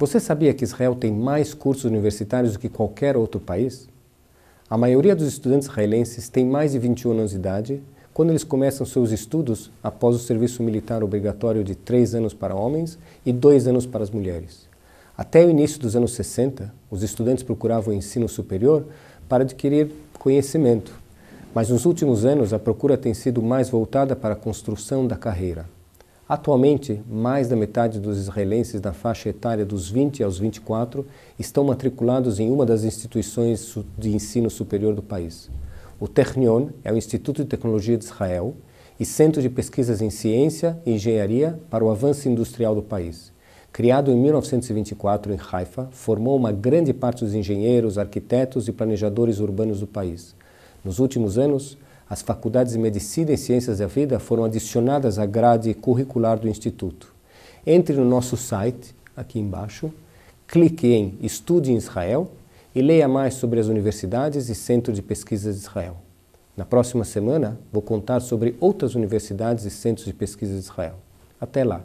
Você sabia que Israel tem mais cursos universitários do que qualquer outro país? A maioria dos estudantes israelenses tem mais de 21 anos de idade quando eles começam seus estudos após o serviço militar obrigatório de 3 anos para homens e 2 anos para as mulheres. Até o início dos anos 60, os estudantes procuravam o ensino superior para adquirir conhecimento, mas nos últimos anos a procura tem sido mais voltada para a construção da carreira. Atualmente, mais da metade dos israelenses da faixa etária dos 20 aos 24 estão matriculados em uma das instituições de ensino superior do país. O Technion é o Instituto de Tecnologia de Israel e centro de pesquisas em ciência e engenharia para o avanço industrial do país. Criado em 1924 em Haifa, formou uma grande parte dos engenheiros, arquitetos e planejadores urbanos do país. Nos últimos anos, as faculdades de Medicina e Ciências da Vida foram adicionadas à grade curricular do Instituto. Entre no nosso site, aqui embaixo, clique em Estude em Israel e leia mais sobre as universidades e centros de pesquisa de Israel. Na próxima semana, vou contar sobre outras universidades e centros de pesquisa de Israel. Até lá!